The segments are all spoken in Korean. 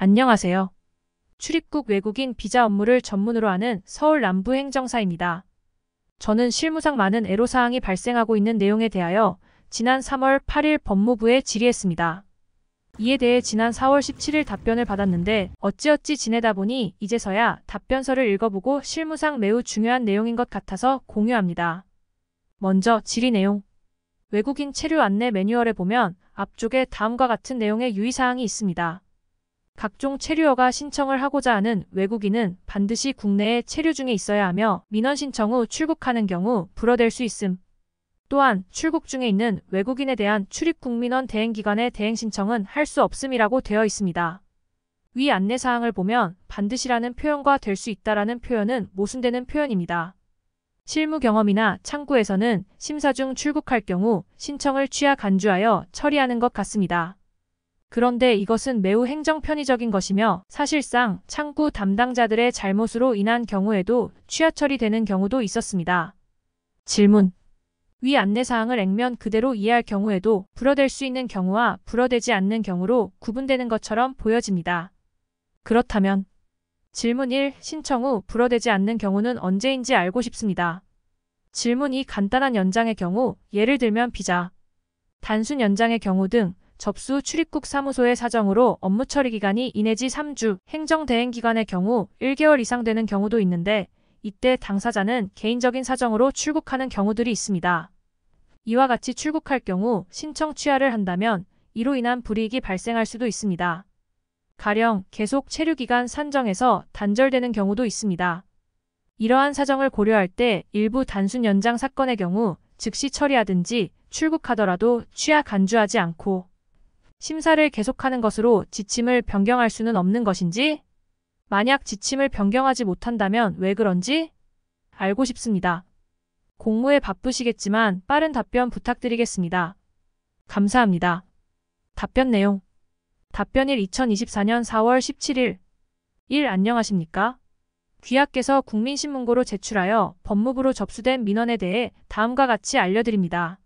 안녕하세요. 출입국 외국인 비자 업무를 전문으로 하는 서울 남부 행정사입니다. 저는 실무상 많은 애로사항이 발생하고 있는 내용에 대하여 지난 3월 8일 법무부에 질의했습니다. 이에 대해 지난 4월 17일 답변을 받았는데 어찌어찌 지내다 보니 이제서야 답변서를 읽어보고 실무상 매우 중요한 내용인 것 같아서 공유합니다. 먼저 질의 내용 외국인 체류 안내 매뉴얼에 보면 앞쪽에 다음과 같은 내용의 유의사항이 있습니다. 각종 체류허가 신청을 하고자 하는 외국인은 반드시 국내에 체류 중에 있어야 하며 민원 신청 후 출국하는 경우 불허될 수 있음. 또한 출국 중에 있는 외국인에 대한 출입국민원 대행기관의 대행신청은 할 수 없음이라고 되어 있습니다. 위 안내사항을 보면 반드시라는 표현과 될 수 있다라는 표현은 모순되는 표현입니다. 실무 경험이나 창구에서는 심사 중 출국할 경우 신청을 취하 간주하여 처리하는 것 같습니다. 그런데 이것은 매우 행정 편의적인 것이며 사실상 창구 담당자들의 잘못으로 인한 경우에도 취하 처리되는 경우도 있었습니다. 질문 위 안내사항을 액면 그대로 이해할 경우에도 불어될 수 있는 경우와 불어되지 않는 경우로 구분되는 것처럼 보여집니다. 그렇다면 질문 1. 신청 후 불어되지 않는 경우는 언제인지 알고 싶습니다. 질문 2. 간단한 연장의 경우 예를 들면 비자, 단순 연장의 경우 등 접수 출입국 사무소의 사정으로 업무 처리 기간이 이내지 3주, 행정대행기간의 경우 1개월 이상 되는 경우도 있는데 이때 당사자는 개인적인 사정으로 출국하는 경우들이 있습니다. 이와 같이 출국할 경우 신청 취하를 한다면 이로 인한 불이익이 발생할 수도 있습니다. 가령 계속 체류기간 산정에서 단절되는 경우도 있습니다. 이러한 사정을 고려할 때 일부 단순 연장 사건의 경우 즉시 처리하든지 출국하더라도 취하 간주하지 않고 심사를 계속하는 것으로 지침을 변경할 수는 없는 것인지, 만약 지침을 변경하지 못한다면 왜 그런지 알고 싶습니다. 공무에 바쁘시겠지만 빠른 답변 부탁드리겠습니다. 감사합니다. 답변 내용 답변일 2024년 4월 17일 1. 안녕하십니까? 귀하께서 국민신문고로 제출하여 법무부로 접수된 민원에 대해 다음과 같이 알려드립니다.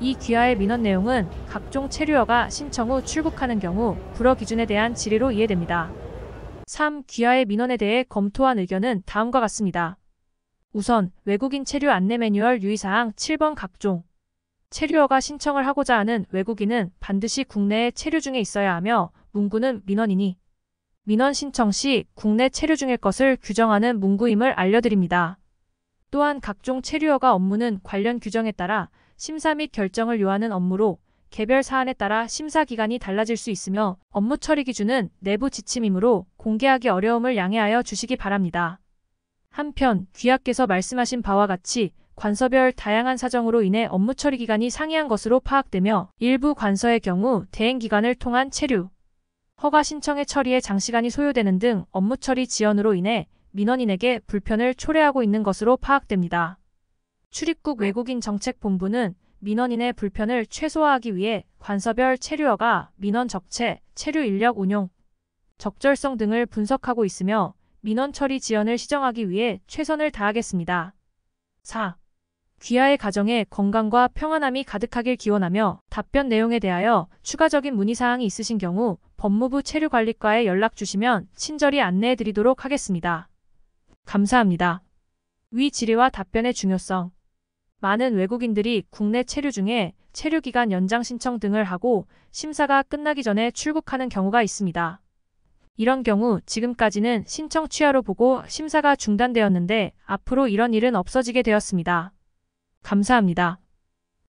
이 귀하의 민원 내용은 각종 체류어가 신청 후 출국하는 경우 불어 기준에 대한 질의로 이해됩니다. 3. 귀하의 민원에 대해 검토한 의견은 다음과 같습니다. 우선 외국인 체류 안내 매뉴얼 유의사항 7번 각종 체류어가 신청을 하고자 하는 외국인은 반드시 국내에 체류 중에 있어야 하며 문구는 민원이니 민원 신청 시 국내 체류 중일 것을 규정하는 문구임을 알려드립니다. 또한 각종 체류어가 업무는 관련 규정에 따라 심사 및 결정을 요하는 업무로 개별 사안에 따라 심사 기간이 달라질 수 있으며 업무 처리 기준은 내부 지침이므로 공개하기 어려움을 양해하여 주시기 바랍니다. 한편 귀하께서 말씀하신 바와 같이 관서별 다양한 사정으로 인해 업무 처리 기간이 상이한 것으로 파악되며 일부 관서의 경우 대행 기간을 통한 체류, 허가 신청의 처리에 장시간이 소요되는 등 업무 처리 지연으로 인해 민원인에게 불편을 초래하고 있는 것으로 파악됩니다. 출입국 외국인 정책본부는 민원인의 불편을 최소화하기 위해 관서별 체류어가 민원 적체, 체류 인력 운용, 적절성 등을 분석하고 있으며 민원 처리 지연을 시정하기 위해 최선을 다하겠습니다. 4. 귀하의 가정에 건강과 평안함이 가득하길 기원하며 답변 내용에 대하여 추가적인 문의사항이 있으신 경우 법무부 체류관리과에 연락 주시면 친절히 안내해 드리도록 하겠습니다. 감사합니다. 위 질의와 답변의 중요성 많은 외국인들이 국내 체류 중에 체류기간 연장 신청 등을 하고 심사가 끝나기 전에 출국하는 경우가 있습니다. 이런 경우 지금까지는 신청 취하로 보고 심사가 중단되었는데 앞으로 이런 일은 없어지게 되었습니다. 감사합니다.